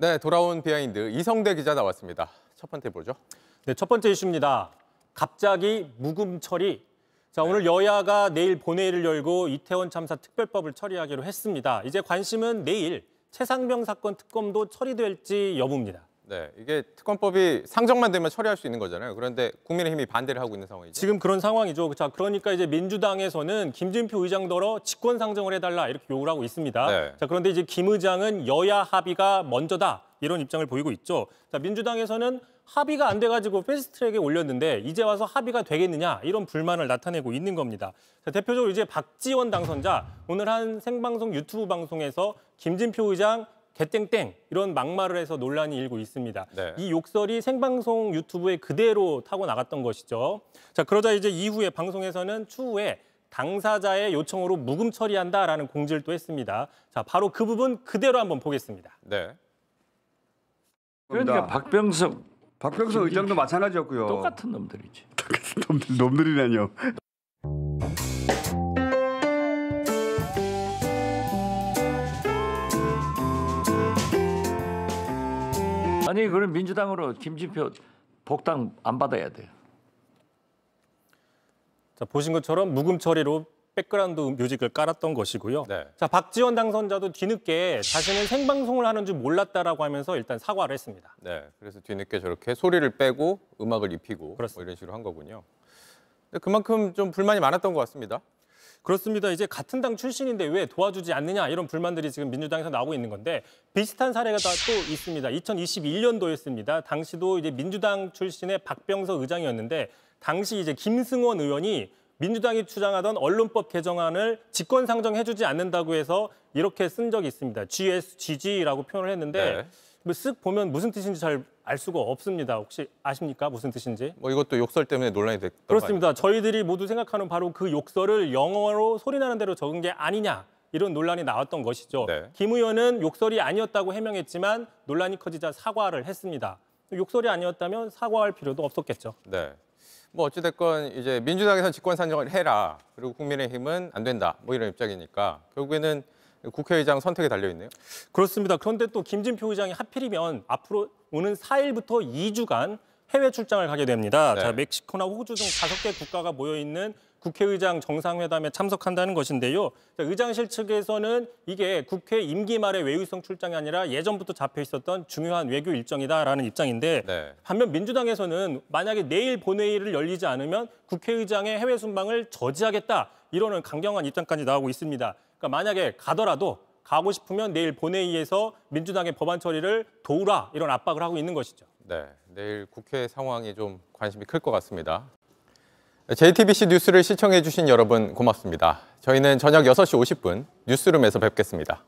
네, 돌아온 비하인드 이성대 기자 나왔습니다. 첫 번째 보죠. 네, 첫 번째 이슈입니다. 갑자기 묵음 처리. 자, 오늘 여야가 내일 본회의를 열고 이태원 참사 특별법을 처리하기로 했습니다. 이제 관심은 내일 최상병 사건 특검도 처리될지 여부입니다. 네, 이게 특검법이 상정만 되면 처리할 수 있는 거잖아요. 그런데 국민의힘이 반대를 하고 있는 상황이죠. 지금 그런 상황이죠. 자, 그러니까 이제 민주당에서는 김진표 의장더러 직권 상정을 해달라 이렇게 요구를 하고 있습니다. 네. 자, 그런데 이제 김 의장은 여야 합의가 먼저다 이런 입장을 보이고 있죠. 자, 민주당에서는 합의가 안 돼가지고 패스트트랙에 올렸는데 이제 와서 합의가 되겠느냐 이런 불만을 나타내고 있는 겁니다. 자, 대표적으로 이제 박지원 당선자 오늘 한 생방송 유튜브 방송에서 김진표 의장 개땡땡 이런 막말을 해서 논란이 일고 있습니다. 네. 이 욕설이 생방송 유튜브에 그대로 타고 나갔던 것이죠. 자 그러자 이제 이후에 방송에서는 추후에 당사자의 요청으로 무금 처리한다라는 공지를 또 했습니다. 자 바로 그 부분 그대로 한번 보겠습니다. 네. 그러니까 박병석 박병석 의장도 마찬가지였고요. 똑같은 놈들이지. 똑같은 놈들 놈들이라뇨. 아니 그럼 민주당으로 김진표 복당 안 받아야 돼요. 자 보신 것처럼 무금 처리로 백그라운드 뮤직을 깔았던 것이고요. 네. 자 박지원 당선자도 뒤늦게 자신은 생방송을 하는 줄 몰랐다라고 하면서 일단 사과를 했습니다. 네, 그래서 뒤늦게 저렇게 소리를 빼고 음악을 입히고 뭐 이런 식으로 한 거군요. 그만큼 좀 불만이 많았던 것 같습니다. 그렇습니다. 이제 같은 당 출신인데 왜 도와주지 않느냐 이런 불만들이 지금 민주당에서 나오고 있는 건데 비슷한 사례가 또 있습니다. 2021년도였습니다. 당시도 이제 민주당 출신의 박병서 의장이었는데 당시 이제 김승원 의원이 민주당이 주장하던 언론법 개정안을 직권 상정해주지 않는다고 해서 이렇게 쓴 적이 있습니다. GSGG라고 표현을 했는데 네. 뭐 쓱 보면 무슨 뜻인지 잘 알 수가 없습니다. 혹시 아십니까? 무슨 뜻인지? 뭐 이것도 욕설 때문에 논란이 됐던 그렇습니다. 저희들이 모두 생각하는 바로 그 욕설을 영어로 소리나는 대로 적은 게 아니냐. 이런 논란이 나왔던 것이죠. 네. 김 의원은 욕설이 아니었다고 해명했지만 논란이 커지자 사과를 했습니다. 욕설이 아니었다면 사과할 필요도 없었겠죠. 네. 뭐 어찌됐건 이제 민주당에서 직권 산정을 해라. 그리고 국민의힘은 안 된다. 뭐 이런 입장이니까 결국에는 국회의장 선택에 달려있네요. 그렇습니다. 그런데 또 김진표 의장이 하필이면 앞으로 오는 4일부터 2주간 해외 출장을 가게 됩니다. 네. 자, 멕시코나 호주 등5개 국가가 모여있는 국회의장 정상회담에 참석한다는 것인데요. 자, 의장실 측에서는 이게 국회 임기 말의 외유성 출장이 아니라 예전부터 잡혀 있었던 중요한 외교 일정이다라는 입장인데 네. 반면 민주당에서는 만약에 내일 본회의를 열리지 않으면 국회의장의 해외 순방을 저지하겠다 이러는 강경한 입장까지 나오고 있습니다. 그러니까 만약에 가더라도 가고 싶으면 내일 본회의에서 민주당의 법안 처리를 도우라 이런 압박을 하고 있는 것이죠. 네, 내일 국회 상황이 좀 관심이 클 것 같습니다. JTBC 뉴스를 시청해 주신 여러분 고맙습니다. 저희는 저녁 6시 50분 뉴스룸에서 뵙겠습니다.